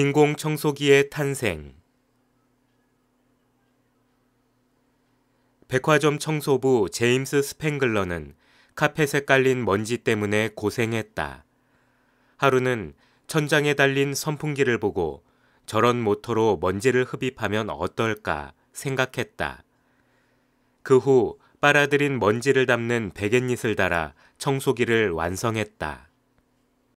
진공 청소기의 탄생 백화점 청소부 제임스 스팽글러는 카펫에 깔린 먼지 때문에 고생했다. 하루는 천장에 달린 선풍기를 보고 저런 모터로 먼지를 흡입하면 어떨까 생각했다. 그 후 빨아들인 먼지를 담는 베갯잇을 달아 청소기를 완성했다.